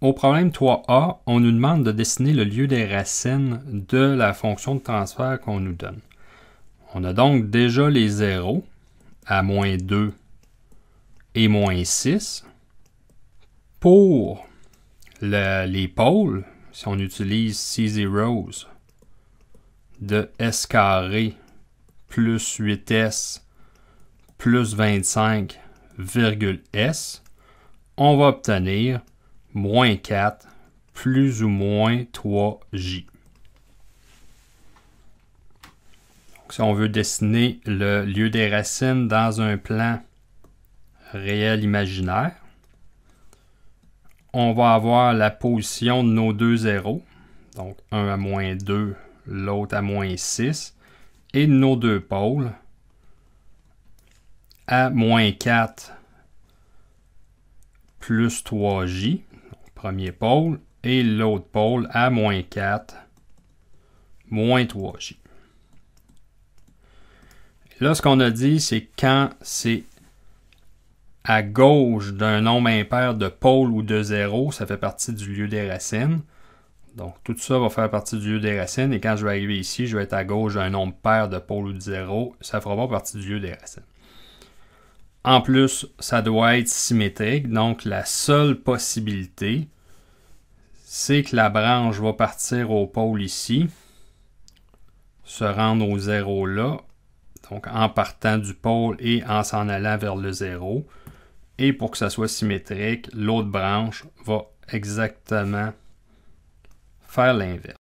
Au problème 3a, on nous demande de dessiner le lieu des racines de la fonction de transfert qu'on nous donne. On a donc déjà les zéros à moins 2 et moins 6. Pour les pôles, si on utilise c zeros de S carré plus 8S plus S, on va obtenir moins 4, plus ou moins 3J. Donc, si on veut dessiner le lieu des racines dans un plan réel imaginaire, on va avoir la position de nos deux zéros, donc un à moins 2, l'autre à moins 6, et nos deux pôles à moins 4 plus 3j, premier pôle et l'autre pôle à moins 4, moins 3J. Là, ce qu'on a dit, c'est quand c'est à gauche d'un nombre impair de pôle ou de zéro, ça fait partie du lieu des racines. Donc, tout ça va faire partie du lieu des racines. Et quand je vais arriver ici, je vais être à gauche d'un nombre pair de pôle ou de zéro. Ça ne fera pas partie du lieu des racines. En plus, ça doit être symétrique. Donc, la seule possibilité, c'est que la branche va partir au pôle ici, se rendre au zéro là, donc en partant du pôle et en s'en allant vers le zéro. Et pour que ça soit symétrique, l'autre branche va exactement faire l'inverse.